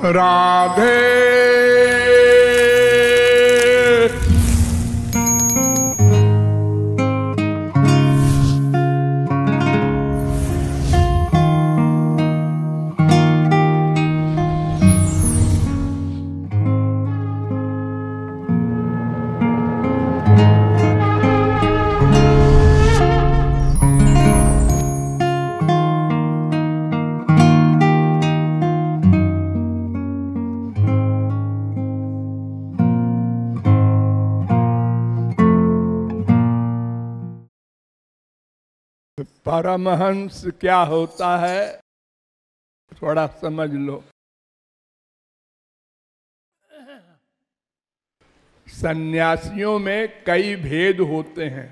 Radhe Paramhans क्या होता है थोड़ा समझ लो सन्यासियों में कई भेद होते हैं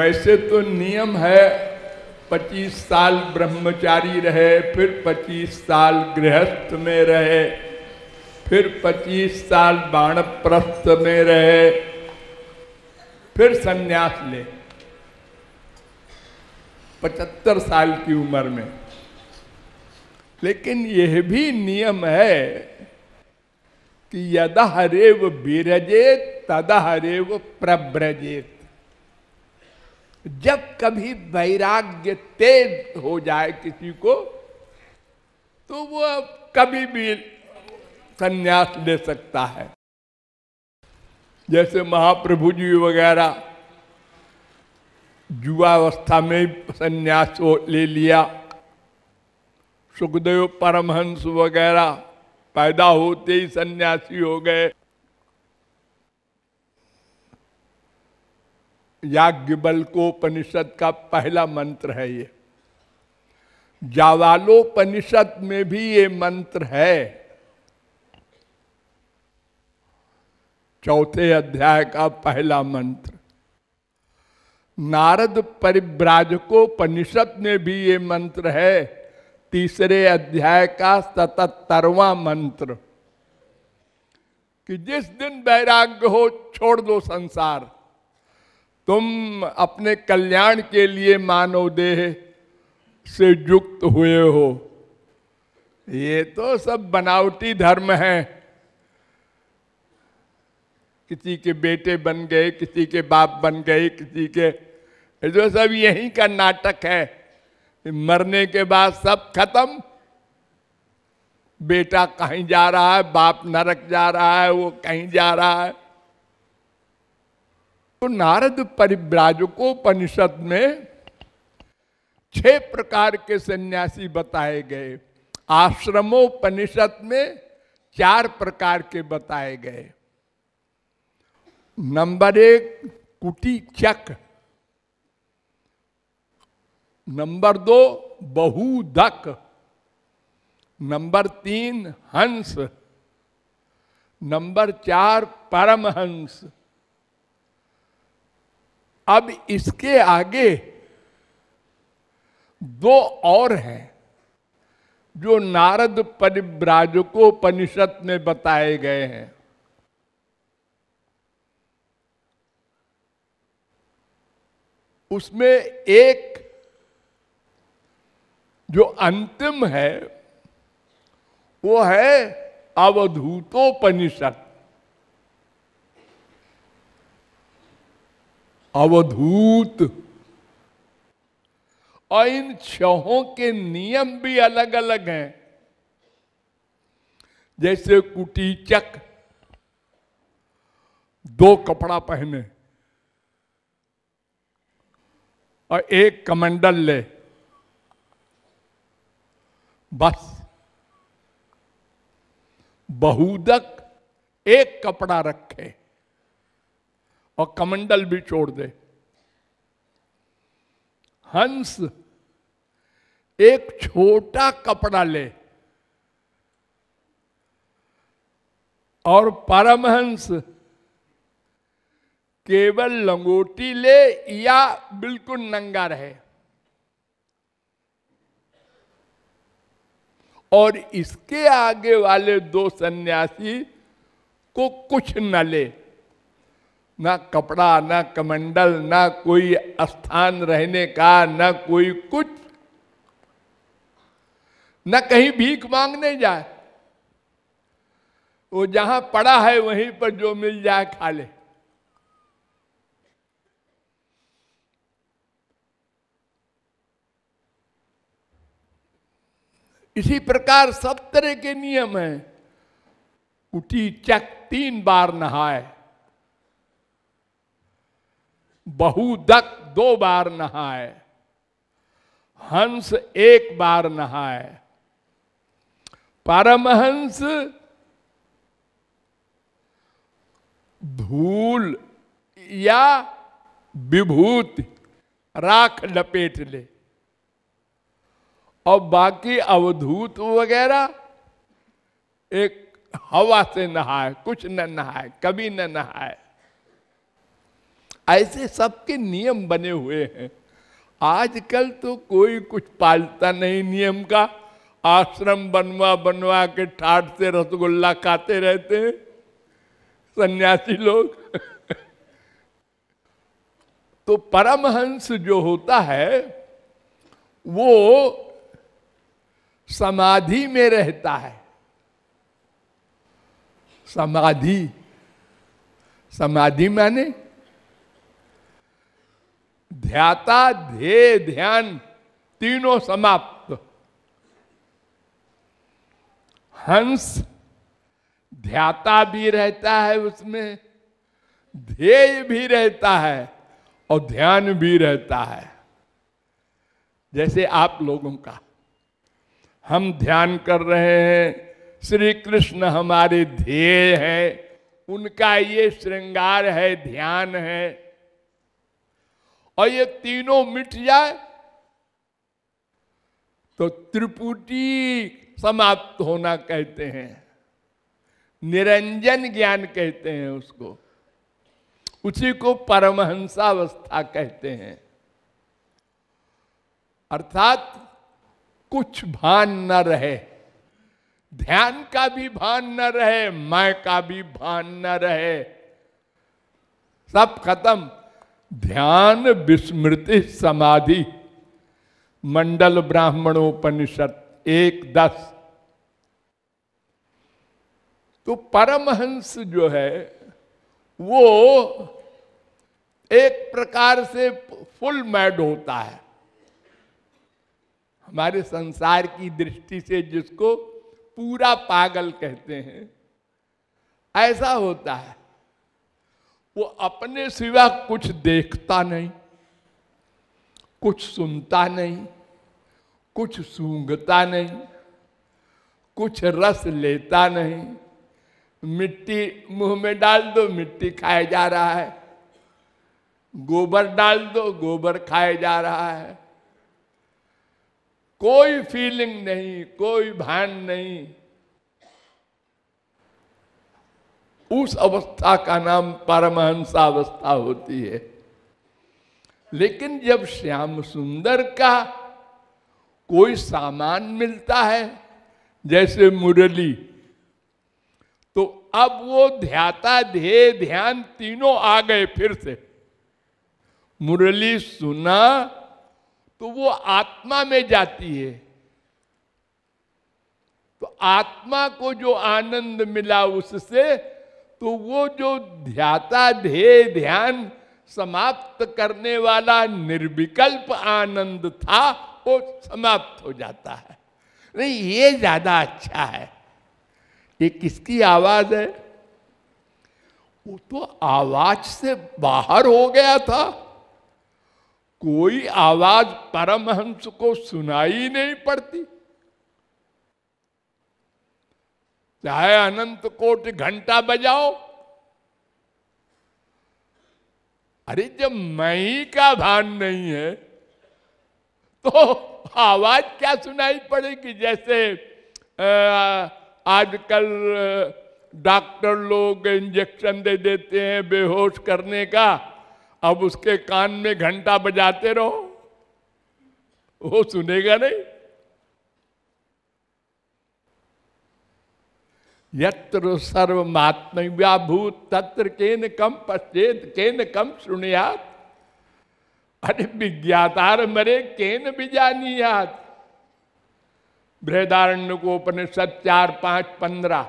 वैसे तो नियम है 25 साल ब्रह्मचारी रहे फिर 25 साल गृहस्थ में रहे फिर 25 साल बाणप्रस्थ में रहे फिर संन्यास ले पचहत्तर साल की उम्र में लेकिन यह भी नियम है कि यदा हरेव बीरजेत तदा हरेव प्रब्रजेत जब कभी वैराग्य तेज हो जाए किसी को तो वो कभी भी संन्यास ले सकता है जैसे महाप्रभु जी वगैरह युवावस्था में संन्यास ले लिया सुखदेव परमहंस वगैरह पैदा होते ही सन्यासी हो गए याज्ञबल को उपनिषद का पहला मंत्र है ये जावालोपनिषद में भी ये मंत्र है चौथे अध्याय का पहला मंत्र नारद परिषद में भी ये मंत्र है तीसरे अध्याय का सतहत्तरवा मंत्र कि जिस दिन वैराग्य हो छोड़ दो संसार तुम अपने कल्याण के लिए मानव देह से युक्त हुए हो ये तो सब बनावटी धर्म है किसी के बेटे बन गए किसी के बाप बन गए किसी के जो सब यही का नाटक है मरने के बाद सब खत्म बेटा कहीं जा रहा है बाप नरक जा रहा है वो कहीं जा रहा है तो नारद परिषद में छह प्रकार के सन्यासी बताए गए आश्रमोपनिषद में चार प्रकार के बताए गए नंबर एक कुटी चक नंबर दो बहुधक नंबर तीन हंस नंबर चार परमहंस अब इसके आगे दो और हैं जो नारद परिव्राजकोपनिषद में बताए गए हैं उसमें एक जो अंतिम है वो है अवधूतोपनिषद अवधूत और इन छहों के नियम भी अलग अलग हैं जैसे कुटीचक दो कपड़ा पहने और एक कमंडल ले बस बहुदक एक कपड़ा रखे और कमंडल भी छोड़ दे हंस एक छोटा कपड़ा ले और परमहंस केवल लंगोटी ले या बिल्कुल नंगा रहे और इसके आगे वाले दो सन्यासी को कुछ न ले ना कपड़ा ना कमंडल ना कोई स्थान रहने का ना कोई कुछ ना कहीं भीख मांगने जाए वो जहां पड़ा है वहीं पर जो मिल जाए खा ले इसी प्रकार सब तरह के नियम हैं उठी चक तीन बार नहाए बहुदक दो बार नहाए हंस एक बार नहाए परमहंस धूल या विभूत राख लपेट ले और बाकी अवधूत वगैरह एक हवा से नहाए कुछ न नहाए कभी न नहाए ऐसे सबके नियम बने हुए हैं आजकल तो कोई कुछ पालता नहीं नियम का आश्रम बनवा बनवा के ठाट से रसगुल्ला खाते रहते हैं सन्यासी लोग तो परमहंस जो होता है वो समाधि में रहता है समाधि समाधि माने ध्याता ध्येय ध्यान तीनों समाप्त हंस ध्याता भी रहता है उसमें ध्येय भी रहता है और ध्यान भी रहता है जैसे आप लोगों का हम ध्यान कर रहे हैं श्री कृष्ण हमारे ध्येय है उनका ये श्रृंगार है ध्यान है और ये तीनों मिट जाए तो त्रिपुटी समाप्त होना कहते हैं निरंजन ज्ञान कहते हैं उसको उसी को परमहंसावस्था कहते हैं अर्थात कुछ भान न रहे ध्यान का भी भान न रहे मैं का भी भान न रहे सब खत्म ध्यान विस्मृति समाधि मंडल ब्राह्मणोपनिषद एक दस तो परमहंस जो है वो एक प्रकार से फुल मैड होता है हमारे संसार की दृष्टि से जिसको पूरा पागल कहते हैं ऐसा होता है वो अपने सिवा कुछ देखता नहीं कुछ सुनता नहीं कुछ सूंघता नहीं कुछ रस लेता नहीं मिट्टी मुंह में डाल दो मिट्टी खाया जा रहा है गोबर डाल दो गोबर खाया जा रहा है कोई फीलिंग नहीं कोई भान नहीं उस अवस्था का नाम परमहंसा अवस्था होती है लेकिन जब श्याम सुंदर का कोई सामान मिलता है जैसे मुरली तो अब वो ध्याता ध्येय ध्यान तीनों आ गए फिर से मुरली सुना तो वो आत्मा में जाती है तो आत्मा को जो आनंद मिला उससे तो वो जो ध्याता ध्येय ध्यान समाप्त करने वाला निर्विकल्प आनंद था वो समाप्त हो जाता है नहीं ये ज्यादा अच्छा है ये किसकी आवाज है वो तो आवाज से बाहर हो गया था कोई आवाज परमहंस को सुनाई नहीं पड़ती चाहे अनंत कोट घंटा बजाओ अरे जब मई का भान नहीं है तो आवाज क्या सुनाई पड़ेगी जैसे आजकल डॉक्टर लोग इंजेक्शन दे देते हैं बेहोश करने का अब उसके कान में घंटा बजाते रहो वो सुनेगा नहीं यत्र सर्वमात्म व्याभूत तत्र केन कम पश्चेत केन कम सुनियात अरे विज्ञातार मरे केन बिजानियात बृहदारण्य को उपनिषद चार पांच पंद्रह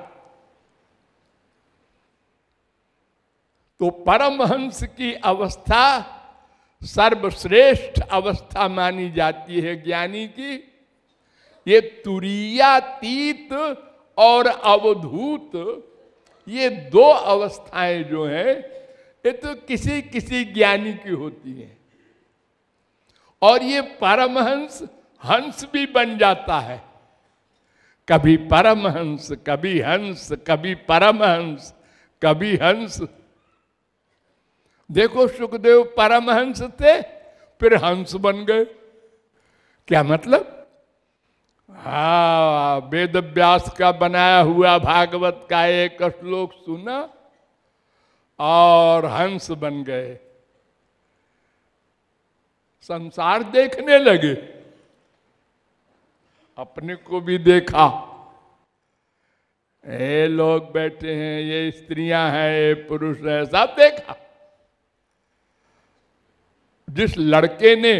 तो परमहंस की अवस्था सर्वश्रेष्ठ अवस्था मानी जाती है ज्ञानी की ये तुरीयातीत और अवधूत ये दो अवस्थाएं जो है ये तो किसी किसी ज्ञानी की होती है और ये परमहंस हंस भी बन जाता है कभी परमहंस कभी हंस कभी परमहंस कभी हंस देखो सुखदेव परमहंस थे फिर हंस बन गए क्या मतलब हा वेद व्यास का बनाया हुआ भागवत का एक श्लोक सुना और हंस बन गए संसार देखने लगे अपने को भी देखा ये लोग बैठे हैं ये स्त्रियां हैं ये पुरुष हैं सब देखा जिस लड़के ने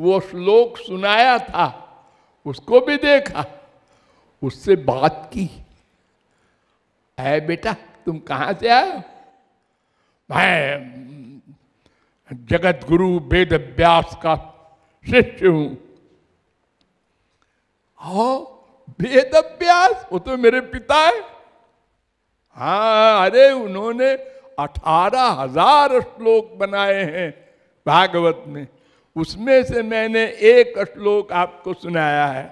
वो श्लोक सुनाया था उसको भी देखा उससे बात की है बेटा तुम कहा से आए मैं जगत गुरु वेद व्यास का शिष्य हूं हो वेद अभ्यास वो तो मेरे पिता है हाँ अरे उन्होंने अठारह हजार श्लोक बनाए हैं भागवत में उसमें से मैंने एक श्लोक आपको सुनाया है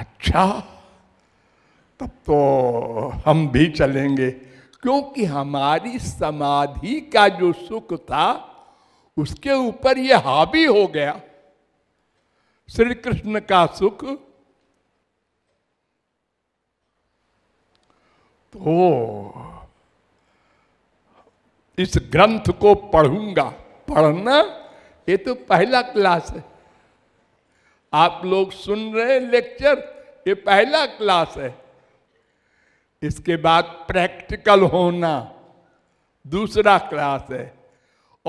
अच्छा तब तो हम भी चलेंगे क्योंकि हमारी समाधि का जो सुख था उसके ऊपर ये हावी हो गया श्री कृष्ण का सुख तो इस ग्रंथ को पढ़ूंगा पढ़ना ये तो पहला क्लास है आप लोग सुन रहे हैं लेक्चर ये पहला क्लास है इसके बाद प्रैक्टिकल होना दूसरा क्लास है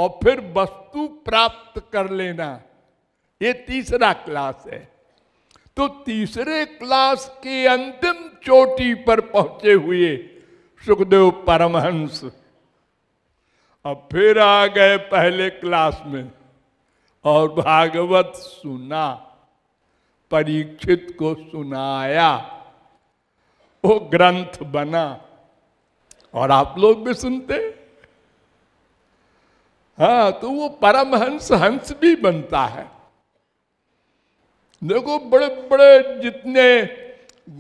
और फिर वस्तु प्राप्त कर लेना ये तीसरा क्लास है तो तीसरे क्लास के अंतिम चोटी पर पहुंचे हुए सुखदेव परमहंस और फिर आ गए पहले क्लास में और भागवत सुना परीक्षित को सुनाया वो ग्रंथ बना और आप लोग भी सुनते हाँ तो वो परमहंस हंस भी बनता है देखो बड़े बड़े जितने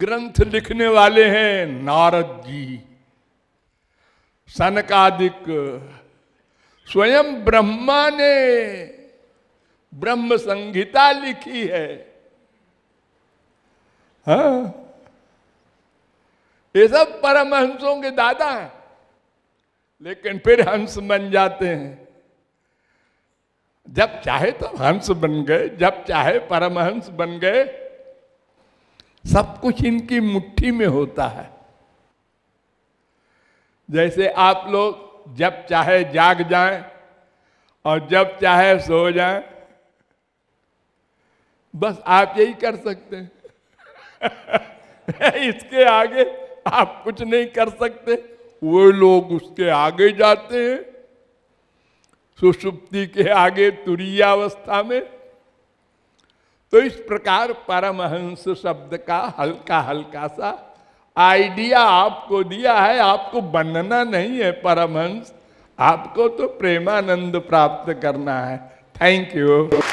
ग्रंथ लिखने वाले हैं नारद जी सनकादिक स्वयं ब्रह्मा ने ब्रह्म संहिता लिखी है हा? ये सब परमहंसों के दादा हैं लेकिन फिर हंस बन जाते हैं जब चाहे तो हंस बन गए जब चाहे परमहंस बन गए सब कुछ इनकी मुट्ठी में होता है जैसे आप लोग जब चाहे जाग जाए और जब चाहे सो जाए बस आप यही कर सकते हैं इसके आगे आप कुछ नहीं कर सकते वो लोग उसके आगे जाते हैं सुषुप्ति के आगे तुरीयावस्था में तो इस प्रकार परमहंस शब्द का हल्का हल्का सा आइडिया आपको दिया है आपको बनना नहीं है परमहंस आपको तो प्रेमानंद प्राप्त करना है थैंक यू